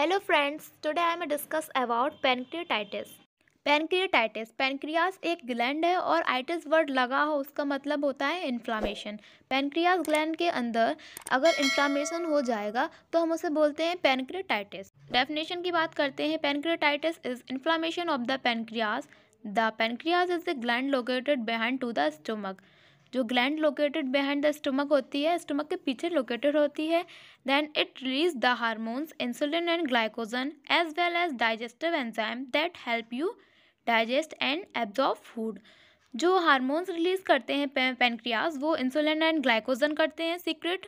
hello friends today I am discuss about pancreatitis pancreatitis pancreas एक gland है और itis word लगा हो उसका मतलब होता है इन्फ्लामेशन पेनक्रियास ग्लैंड के अंदर अगर इन्फ्लामेशन हो जाएगा तो हम उसे बोलते हैं पेनक्रियाटाइटिस डेफिनेशन की बात करते हैं pancreatitis is inflammation of the pancreas the pancreas is the gland located behind to the stomach जो gland located behind the stomach होती है स्टमक के पीछे लोकेटेड होती है then it release the hormones insulin and glycogen as well as digestive enzyme that help you digest and absorb food जो hormones release करते हैं पेनक्रियाज वो इंसुलिन एंड ग्लाइकोजन करते हैं सीक्रेट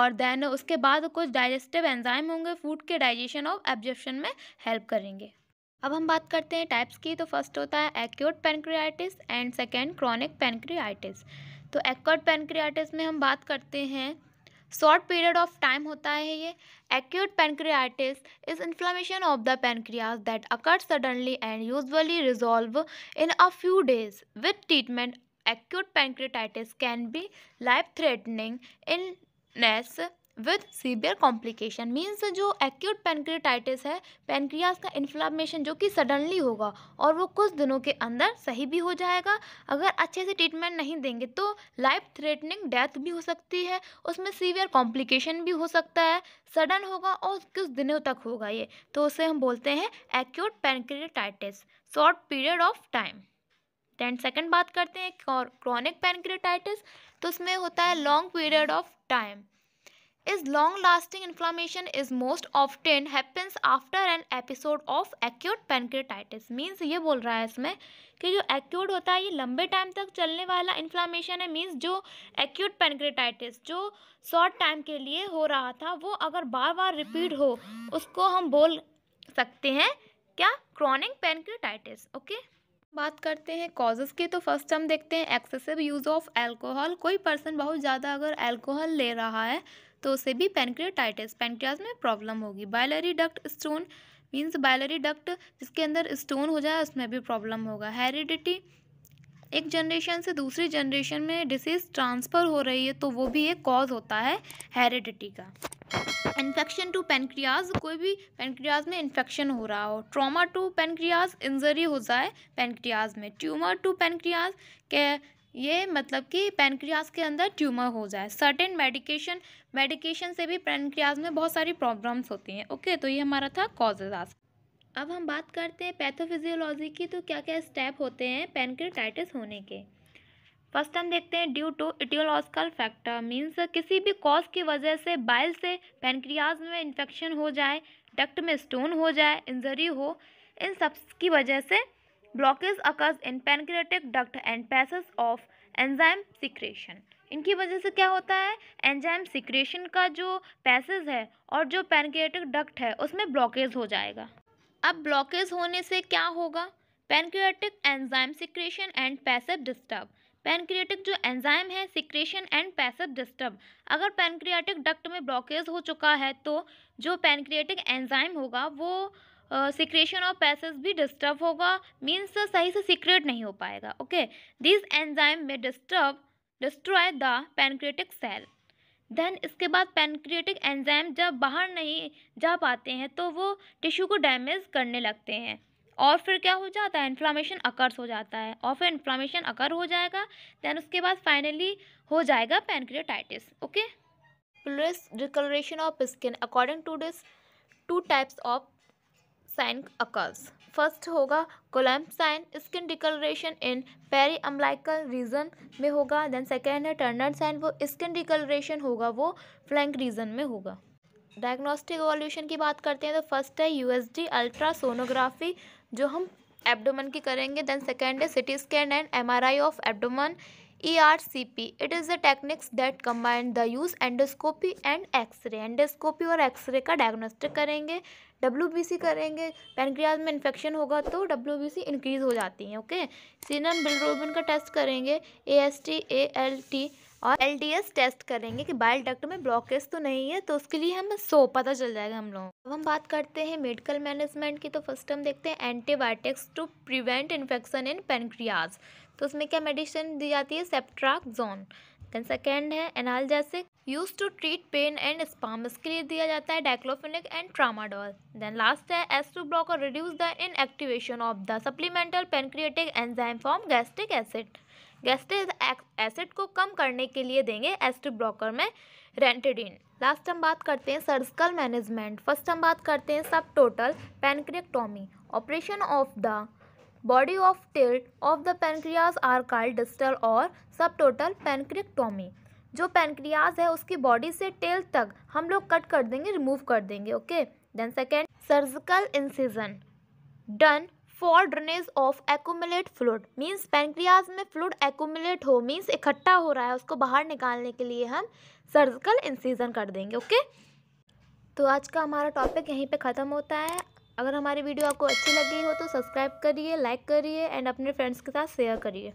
और देन उसके बाद कुछ डाइजेस्टिव एंजाइम होंगे फूड के डाइजेशन और एब्जॉर्प्शन में हेल्प करेंगे अब हम बात करते हैं टाइप्स की तो फर्स्ट होता है acute pancreatitis and second chronic pancreatitis तो एक्ट पेनक्रियाटिस में हम बात करते हैं शॉर्ट पीरियड ऑफ टाइम होता है ये acute pancreatitis is inflammation of the pancreas that occur suddenly and usually resolve in a few days with treatment acute can be life threatening illness with severe complication means जो acute pancreatitis है pancreas का inflammation जो कि suddenly होगा और वो कुछ दिनों के अंदर सही भी हो जाएगा अगर अच्छे से ट्रीटमेंट नहीं देंगे तो लाइफ थ्रेटनिंग डेथ भी हो सकती है उसमें सीवियर कॉम्प्लिकेशन भी हो सकता है सडन होगा और कुछ दिनों तक होगा ये तो उसे हम बोलते हैं acute pancreatitis short period of time then second बात करते हैं क्रॉनिक पेनक्रियाटाइटिस तो उसमें होता है long period of time is long lasting inflammation is most often happens after an episode of acute pancreatitis means ये बोल रहा है इसमें कि जो acute होता है ये लंबे टाइम तक चलने वाला inflammation है means जो acute pancreatitis जो short टाइम के लिए हो रहा था वो अगर बार बार रिपीट हो उसको हम बोल सकते हैं क्या क्रॉनिक पेनक्रेटाइटिस ओके बात करते हैं कॉजेज़ के तो फर्स्ट हम देखते हैं एक्सेसिव यूज़ ऑफ अल्कोहल कोई पर्सन बहुत ज़्यादा अगर अल्कोहल ले रहा है तो उसे भी पेनक्रियाटाइटिस पेनक्रियाज में प्रॉब्लम होगी biliary duct stone means biliary duct जिसके अंदर स्टोन हो जाए उसमें भी प्रॉब्लम होगा हेरिडिटी एक जनरेशन से दूसरी जनरेशन में डिसीज़ ट्रांसफ़र हो रही है तो वो भी एक कॉज होता है हेरिडिटी का इन्फेक्शन टू पेनक्रियाज कोई भी पेनक्रियाज में इन्फेक्शन हो रहा हो ट्रॉमा टू पेनक्रियाज इंजरी हो जाए पेनक्रियाज में ट्यूमर टू पेनक्रियाज के ये मतलब कि पेनक्रियाज के अंदर ट्यूमर हो जाए सर्टेन मेडिकेशन मेडिकेशन से भी पेनक्रियाज में बहुत सारी प्रॉब्लम्स होती हैं ओके तो ये हमारा था कॉजेज आज अब हम बात करते हैं पैथोफिजियोलॉजी की तो क्या क्या स्टेप होते हैं पेनक्रियाटाइटिस होने के फर्स्ट हम देखते हैं due to etiological factor means किसी भी कॉज की वजह से बाइल से पेनक्रियाज में इन्फेक्शन हो जाए डक्ट में स्टोन हो जाए इंजरी हो इन सब की वजह से blockage occurs in pancreatic duct and passage of enzyme secretion इनकी वजह से क्या होता है एंजाइम सिक्रेशन का जो पैसेज है और जो पेनक्रेटिक डक्ट है उसमें ब्लॉकेज हो जाएगा अब ब्लॉकेज होने से क्या होगा pancreatic enzyme secretion and passage disturb pancreatic जो एंजाइम है सिक्रेशन एंड पैसेव डिस्टर्ब अगर पेनक्रियाटिक डक्ट में ब्लॉकेज हो चुका है तो जो पेनक्रियाटिक एंजाइम होगा वो सिक्रेशन ऑफ पैसेज भी डिस्टर्ब होगा मीन्स सही से सिक्रेट नहीं हो पाएगा ओके दिस एंजाइम में disturb destroy the pancreatic cell then इसके बाद पेनक्रिएटिक एंजाइम जब बाहर नहीं जा पाते हैं तो वो टिश्यू को डैमेज करने लगते हैं और फिर क्या हो जाता है इन्फ्लामेशन अकर्स हो जाता है और फिर इन्फ्लामेशन अकर हो जाएगा देन उसके बाद फाइनली हो जाएगा pancreatitis okay plus coloration of skin according to this two types of sign occurs first होगा Cullen sign skin discoloration in periumbilical region में होगा देन सेकेंड है टर्नर साइन वो स्किन डिकलरेशन होगा वो फ्लैंक रीजन में होगा diagnostic evolution की बात करते हैं तो फर्स्ट है यूएसडी अल्ट्रासोनोग्राफी जो हम एब्डोमन की करेंगे देन सेकेंड है CT scan and MRI of abdomen E R C P it is the techniques that combined the use endoscopy and X ray endoscopy और एक्स रे का diagnostic करेंगे W B C करेंगे pancreas में infection होगा तो W B C increase हो जाती है ओके सीनम बिलरोबिन का टेस्ट करेंगे A S T A L T और एल टेस्ट करेंगे कि बाइल डक्ट में ब्लॉकेज तो नहीं है तो उसके लिए हमें सो पता चल जाएगा हम लोगों अब हम बात करते हैं मेडिकल मैनेजमेंट की तो फर्स्ट हम देखते हैं antibiotics to prevent infection in pancreas तो उसमें क्या मेडिसिन दी जाती है सेप्ट्राक जोन देन सेकेंड है analgesic use to treat pain and spasm इसके लिए दिया जाता है diclofenac and tramadol then last है एस टू और reduce the inactivation of the supplemental pancreatic enzyme from gastric acid gastric acid को कम करने के लिए देंगे एस्ट ब्लॉकर में रेंटेडिन लास्ट हम बात करते हैं सर्जिकल मैनेजमेंट फर्स्ट हम बात करते हैं subtotal pancreatectomy operation of the body of tilt of the pancreas or card distal और सब टोटल पेनक्रियक्टोमी जो पेनक्रियाज है उसकी बॉडी से टेल तक हम लोग कट कर देंगे रिमूव कर देंगे okay then second surgical incision done for drainage of accumulate fluid means pancreas में फ्लूड एकोमुलेट हो मीन्स इकट्ठा हो रहा है उसको बाहर निकालने के लिए हम सर्जिकल इंसीजन कर देंगे ओके तो आज का हमारा टॉपिक यहीं पे ख़त्म होता है अगर हमारी वीडियो आपको अच्छी लगी हो तो सब्सक्राइब करिए लाइक करिए एंड अपने फ्रेंड्स के साथ शेयर करिए